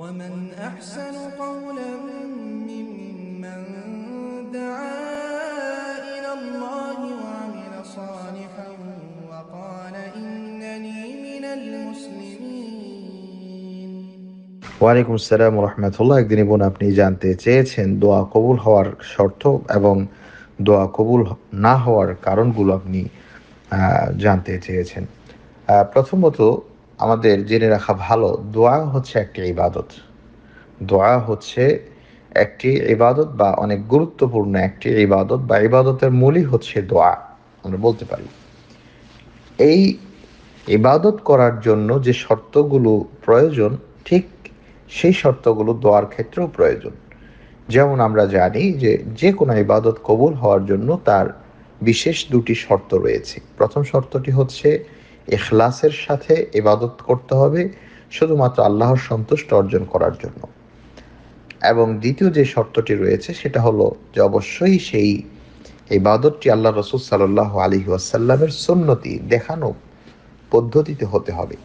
ومن ওয়ালাইকুম আসসালাম রহমতুল্লাহ একদিন বোন আপনি জানতে চেয়েছেন দোয়া কবুল হওয়ার শর্ত এবং দোয়া কবুল না হওয়ার কারণগুলো আপনি জানতে চেয়েছেন প্রথমত আমাদের জেনে রাখা ভালো দোয়া হচ্ছে একটি ইবাদত দোয়া হচ্ছে একটি ইবাদত বা অনেক গুরুত্বপূর্ণ একটি ইবাদত বা ইবাদতের মূলই হচ্ছে দোয়া আমরা বলতে পারি এই ইবাদত করার জন্য যে শর্তগুলো প্রয়োজন ঠিক সেই শর্তগুলো দোয়ার ক্ষেত্রেও প্রয়োজন যেমন আমরা জানি যে যে কোনো ইবাদত কবুল হওয়ার জন্য তার বিশেষ দুটি শর্ত রয়েছে প্রথম শর্তটি হচ্ছে এখলাসের সাথে এবাদত করতে হবে শুধুমাত্র আল্লাহর সন্তুষ্ট অর্জন করার জন্য এবং দ্বিতীয় যে শর্তটি রয়েছে সেটা হলো যে অবশ্যই সেই ইবাদতটি আল্লাহ রসুল সাল্লাহ আলী ওয়াসাল্লামের সুন্নতি দেখানো পদ্ধতিতে হতে হবে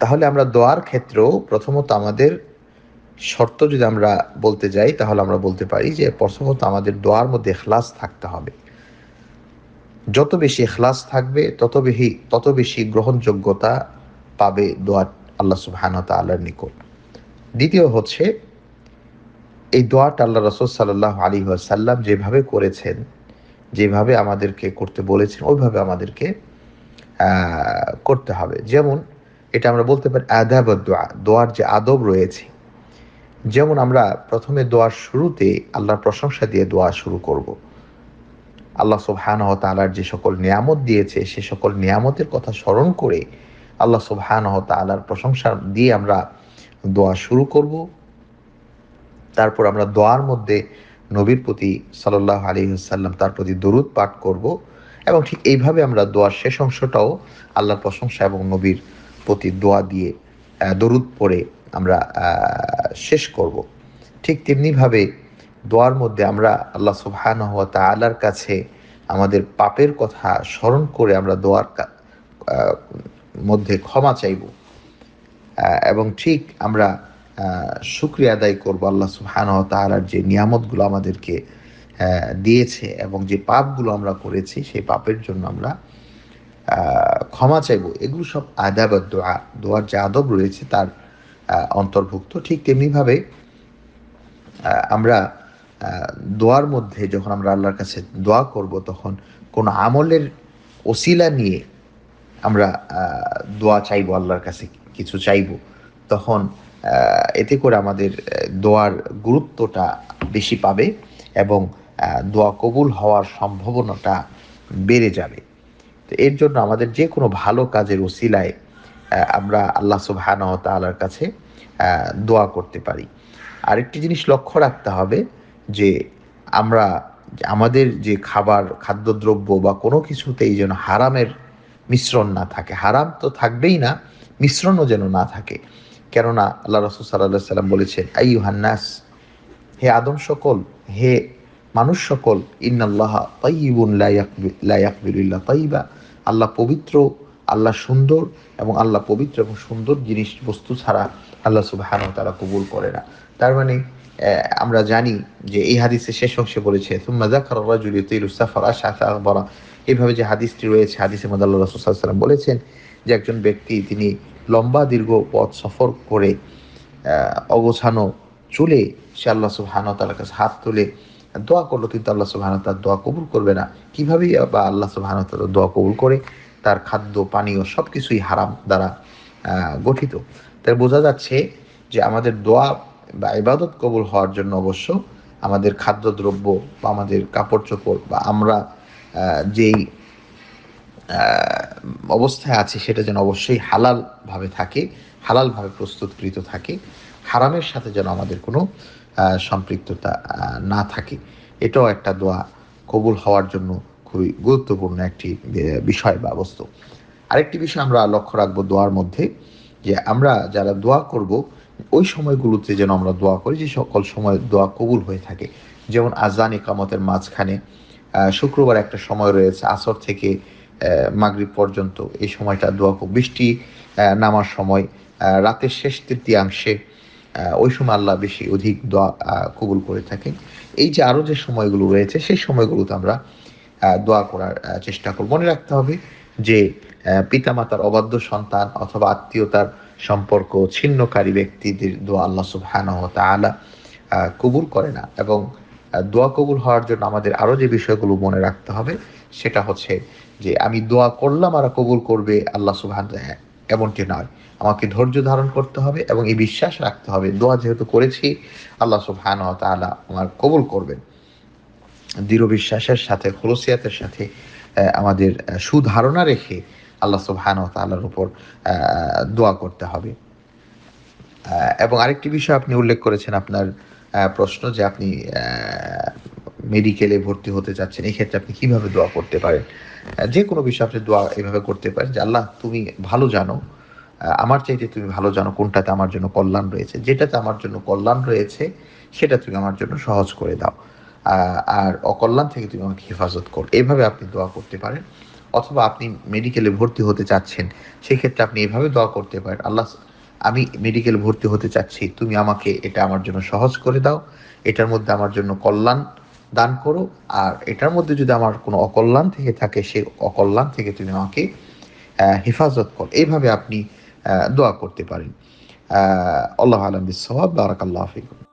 তাহলে আমরা দোয়ার ক্ষেত্রেও প্রথমত আমাদের শর্ত যদি আমরা বলতে যাই তাহলে আমরা বলতে পারি যে প্রথমত আমাদের দোয়ার মধ্যে এখলাস থাকতে হবে যত বেশি এখলাস থাকবে তত বেশি তত বেশি গ্রহণযোগ্যতা পাবে দোয়া আল্লাহ সুবাহানা আল্লাহর নিকট দ্বিতীয় হচ্ছে এই দোয়াটা আল্লাহ রসদ সাল্লাহ আলী সাল্লাম যেভাবে করেছেন যেভাবে আমাদেরকে করতে বলেছেন ওইভাবে আমাদেরকে করতে হবে যেমন এটা আমরা বলতে পারি আদাব দোয়া দোয়ার যে আদব রয়েছে যেমন আমরা প্রথমে দোয়ার শুরুতে আল্লাহর প্রশংসা দিয়ে দোয়া শুরু করবো আল্লাহ সুবহান তালার যে সকল নিয়ামত দিয়েছে সে সকল নিয়ামতের কথা স্মরণ করে আল্লাহ সুবহান তালার প্রশংসা দিয়ে আমরা দোয়া শুরু করব তারপর আমরা দোয়ার মধ্যে নবীর প্রতি সাল্লাহ আলী সাল্লাম তার প্রতি দরুদ পাঠ করব এবং ঠিক এইভাবে আমরা দোয়ার শেষ অংশটাও আল্লাহর প্রশংসা এবং নবীর প্রতি দোয়া দিয়ে দরুদ পড়ে আমরা শেষ করব ঠিক তেমনিভাবে দোয়ার মধ্যে আমরা আল্লাহ সুবহান হওয়া তালার কাছে আমাদের পাপের কথা স্মরণ করে আমরা দোয়ার মধ্যে ক্ষমা চাইব এবং ঠিক আমরা শুক্রিয়া আদায় করবো আল্লাহ সুবহান হওয়া তালার যে নিয়ামতগুলো আমাদেরকে দিয়েছে এবং যে পাপগুলো আমরা করেছি সেই পাপের জন্য আমরা ক্ষমা চাইব এগুলো সব আদাব দোয়া দোয়ার যে আদব রয়েছে তার অন্তর্ভুক্ত ঠিক তেমনিভাবে আমরা দোয়ার মধ্যে যখন আমরা আল্লাহর কাছে দোয়া করব তখন কোন আমলের ওসিলা নিয়ে আমরা দোয়া চাইব আল্লাহর কাছে কিছু চাইবো তখন এতে করে আমাদের দোয়ার গুরুত্বটা বেশি পাবে এবং দোয়া কবুল হওয়ার সম্ভাবনাটা বেড়ে যাবে তো এর জন্য আমাদের যে কোনো ভালো কাজের ওসিলায় আমরা আল্লাহ সুবাহ তালার কাছে দোয়া করতে পারি আরেকটি জিনিস লক্ষ্য রাখতে হবে যে আমরা আমাদের যে খাবার খাদ্যদ্রব্য বা কোনো কিছুতেই যেন হারামের মিশ্রণ না থাকে হারাম তো থাকবেই না মিশ্রণও যেন না থাকে কেননা আল্লাহ রসুল সাল্লাহ সাল্লাম বলেছেন আই হান্নাস হে আদম সকল হে মানুষ সকল ইন্নাল্লাহ তৈবুন লাইয়াকবিল্লা তৈবা আল্লাহ পবিত্র আল্লাহ সুন্দর এবং আল্লাহ পবিত্র এবং সুন্দর জিনিস বস্তু ছাড়া আল্লাহ সুবাহান তারা কবুল করে না তার মানে আমরা জানি যে এই হাদিসের শেষ অংশে বলেছে এইভাবে যে হাদিসটি রয়েছে হাদিসে মধ্যে আল্লাহ রসুলাম বলেছেন যে একজন ব্যক্তি তিনি লম্বা দীর্ঘ পথ সফর করে অগোছানো চলে সে আল্লাহ সুবহান তার কাছে হাত তুলে দোয়া করলো কিন্তু আল্লাহ সুবহান তার দোয়া কবুল করবে না কীভাবেই বা আল্লাহ সুবহান তার দোয়া কবুল করে তার খাদ্য পানীয় সব কিছুই হারাম দ্বারা গঠিত তাই বোঝা যাচ্ছে যে আমাদের দোয়া বা ইবাদত কবুল হওয়ার জন্য অবশ্য আমাদের খাদ্যদ্রব্য বা আমাদের কাপড় চোপড় বা আমরা যেই অবস্থায় আছে সেটা যেন অবশ্যই হালালভাবে থাকে হালালভাবে প্রস্তুতকৃত থাকে হারামের সাথে যেন আমাদের কোনো সম্পৃক্ততা না থাকে এটাও একটা দোয়া কবুল হওয়ার জন্য খুবই গুরুত্বপূর্ণ একটি বিষয় বা বস্তু আরেকটি বিষয় আমরা লক্ষ্য রাখবো দোয়ার মধ্যে যে আমরা যারা দোয়া করব ওই সময়গুলোতে যেন আমরা দোয়া করি যে সকল সময় দোয়া কবুল হয়ে থাকে যেমন আজান ইকামতের মাঝখানে শুক্রবার একটা সময় রয়েছে আসর থেকে মাগরিব পর্যন্ত এই সময়টা দোয়া বৃষ্টি নামার সময় রাতের শেষ তৃতীয়াংশে ওই সময় আল্লাহ বেশি অধিক দোয়া কবুল করে থাকেন এই যে আরও যে সময়গুলো রয়েছে সেই সময়গুলোতে আমরা দোয়া করার চেষ্টা করব মনে রাখতে হবে যে পিতামাতার অবাধ্য সন্তান অথবা আত্মীয়তার সম্পর্ক ছিন্নকারী ব্যক্তিদের দোয়া আল্লাহ সুবহানাহু কবুল করে না এবং দোয়া কবুল হওয়ার জন্য আমাদের আরও যে বিষয়গুলো মনে রাখতে হবে সেটা হচ্ছে যে আমি দোয়া করলাম আর কবুল করবে আল্লাহ সুবহান এমনটি নয় আমাকে ধৈর্য ধারণ করতে হবে এবং এই বিশ্বাস রাখতে হবে দোয়া যেহেতু করেছি আল্লাহ সুবহান তালা আমার কবুল করবেন দৃঢ় বিশ্বাসের সাথে খলসিয়াতের সাথে আমাদের সুধারণা রেখে আল্লাহ সুবহান তাল্লার উপর দোয়া করতে হবে এবং আরেকটি বিষয় আপনি উল্লেখ করেছেন আপনার প্রশ্ন যে আপনি মেডিকেলে ভর্তি হতে চাচ্ছেন এই ক্ষেত্রে আপনি কিভাবে দোয়া করতে পারেন যে কোনো বিষয়ে আপনি দোয়া এভাবে করতে পারেন যে আল্লাহ তুমি ভালো জানো আমার চাইতে তুমি ভালো জানো কোনটাতে আমার জন্য কল্যাণ রয়েছে যেটাতে আমার জন্য কল্যাণ রয়েছে সেটা তুমি আমার জন্য সহজ করে দাও আর অকল্যাণ থেকে তুমি আমাকে হেফাজত করো এভাবে আপনি দোয়া করতে পারেন অথবা আপনি মেডিকেলে ভর্তি হতে চাচ্ছেন সেক্ষেত্রে আপনি এভাবে দোয়া করতে পারেন আল্লাহ আমি মেডিকেল ভর্তি হতে চাচ্ছি তুমি আমাকে এটা আমার জন্য সহজ করে দাও এটার মধ্যে আমার জন্য কল্যাণ দান করো আর এটার মধ্যে যদি আমার কোনো অকল্যাণ থেকে থাকে সে অকল্যাণ থেকে তুমি আমাকে হেফাজত করো এইভাবে আপনি দোয়া করতে পারেন আল্লাহ আলম বিসবাব বারাকাল্লাহ হাফিকুম